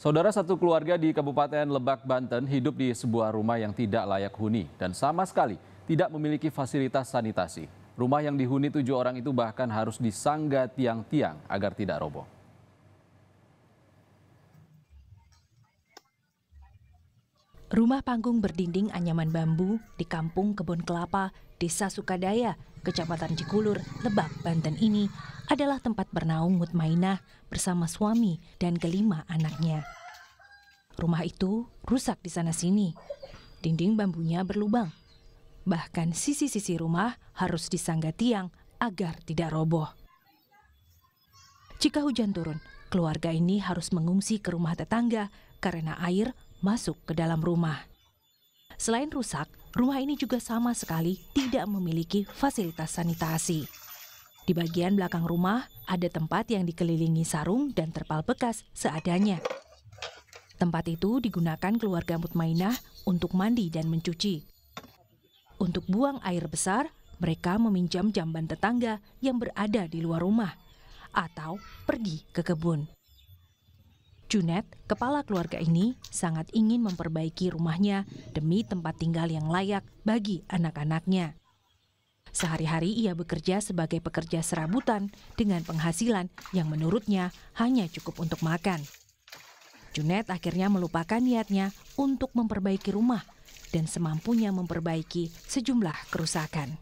Saudara satu keluarga di Kabupaten Lebak, Banten hidup di sebuah rumah yang tidak layak huni dan sama sekali tidak memiliki fasilitas sanitasi. Rumah yang dihuni tujuh orang itu bahkan harus disangga tiang-tiang agar tidak roboh. Rumah panggung berdinding anyaman bambu di kampung kebun Kelapa, Desa Sukadaya, Kecamatan Cikulur, Lebak, Banten ini adalah tempat bernaung Mutmainah bersama suami dan kelima anaknya. Rumah itu rusak di sana-sini. Dinding bambunya berlubang. Bahkan sisi-sisi rumah harus disangga tiang agar tidak roboh. Jika hujan turun, keluarga ini harus mengungsi ke rumah tetangga karena air masuk ke dalam rumah. Selain rusak, rumah ini juga sama sekali tidak memiliki fasilitas sanitasi. Di bagian belakang rumah, ada tempat yang dikelilingi sarung dan terpal bekas seadanya. Tempat itu digunakan keluarga Mutmainah untuk mandi dan mencuci. Untuk buang air besar, mereka meminjam jamban tetangga yang berada di luar rumah atau pergi ke kebun. Junet, kepala keluarga ini, sangat ingin memperbaiki rumahnya demi tempat tinggal yang layak bagi anak-anaknya. Sehari-hari ia bekerja sebagai pekerja serabutan dengan penghasilan yang menurutnya hanya cukup untuk makan. Junet akhirnya melupakan niatnya untuk memperbaiki rumah dan semampunya memperbaiki sejumlah kerusakan.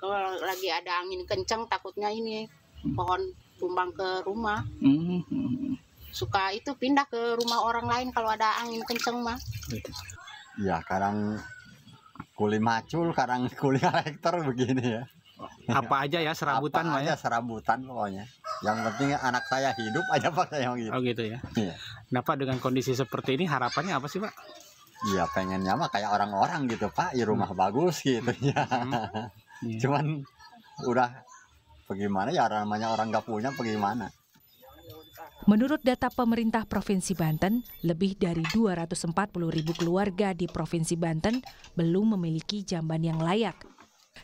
Kalau lagi ada angin kencang takutnya ini pohon tumbang ke rumah. Suka itu pindah ke rumah orang lain kalau ada angin kencang mah. Ya kadang kuli macul karang kuli karakter begini ya apa aja ya serabutan apa ya? aja ya? serabutan pokoknya yang penting anak saya hidup aja pak yang gitu oh gitu ya iya. nah pak dengan kondisi seperti ini harapannya apa sih pak Iya pengennya mah kayak orang-orang gitu pak, di rumah hmm. bagus gitu ya. Hmm. Iya. Cuman udah bagaimana ya namanya orang gak punya bagaimana. Menurut data pemerintah Provinsi Banten, lebih dari 240 ribu keluarga di Provinsi Banten belum memiliki jamban yang layak.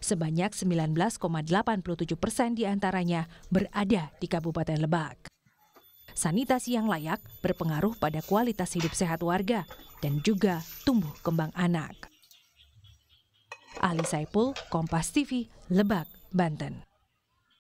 Sebanyak 19,87 persen diantaranya berada di Kabupaten Lebak. Sanitasi yang layak berpengaruh pada kualitas hidup sehat warga dan juga tumbuh kembang anak. Ali Saipul, Kompas TV, Lebak, Banten.